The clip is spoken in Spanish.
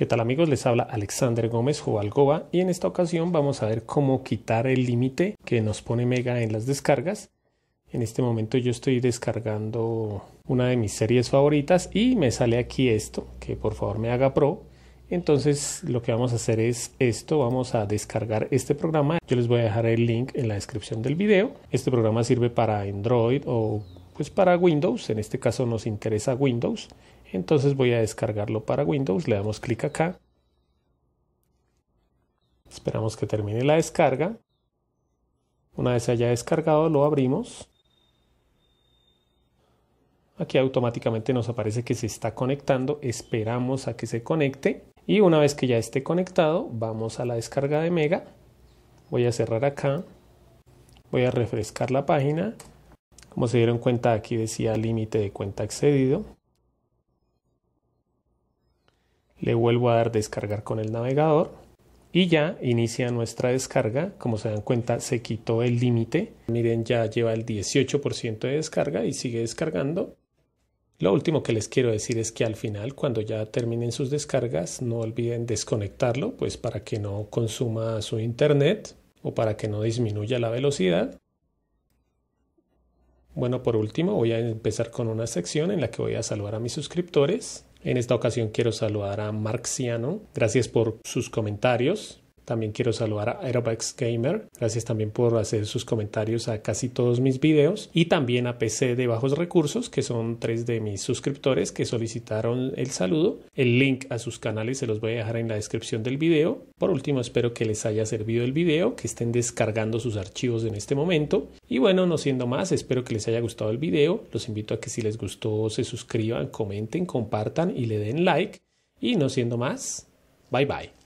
¿Qué tal amigos? Les habla Alexander Gómez algoba y en esta ocasión vamos a ver cómo quitar el límite que nos pone Mega en las descargas. En este momento yo estoy descargando una de mis series favoritas y me sale aquí esto, que por favor me haga pro. Entonces lo que vamos a hacer es esto, vamos a descargar este programa. Yo les voy a dejar el link en la descripción del video. Este programa sirve para Android o pues para Windows, en este caso nos interesa Windows. Entonces voy a descargarlo para Windows, le damos clic acá. Esperamos que termine la descarga. Una vez haya descargado lo abrimos. Aquí automáticamente nos aparece que se está conectando, esperamos a que se conecte y una vez que ya esté conectado vamos a la descarga de Mega. Voy a cerrar acá, voy a refrescar la página. Como se dieron cuenta aquí decía límite de cuenta excedido le vuelvo a dar descargar con el navegador y ya inicia nuestra descarga. Como se dan cuenta, se quitó el límite. Miren, ya lleva el 18% de descarga y sigue descargando. Lo último que les quiero decir es que al final, cuando ya terminen sus descargas, no olviden desconectarlo, pues para que no consuma su internet o para que no disminuya la velocidad. Bueno, por último, voy a empezar con una sección en la que voy a saludar a mis suscriptores. En esta ocasión quiero saludar a Marxiano. Gracias por sus comentarios. También quiero saludar a Aerobax Gamer. Gracias también por hacer sus comentarios a casi todos mis videos. Y también a PC de Bajos Recursos, que son tres de mis suscriptores que solicitaron el saludo. El link a sus canales se los voy a dejar en la descripción del video. Por último, espero que les haya servido el video, que estén descargando sus archivos en este momento. Y bueno, no siendo más, espero que les haya gustado el video. Los invito a que si les gustó se suscriban, comenten, compartan y le den like. Y no siendo más, bye bye.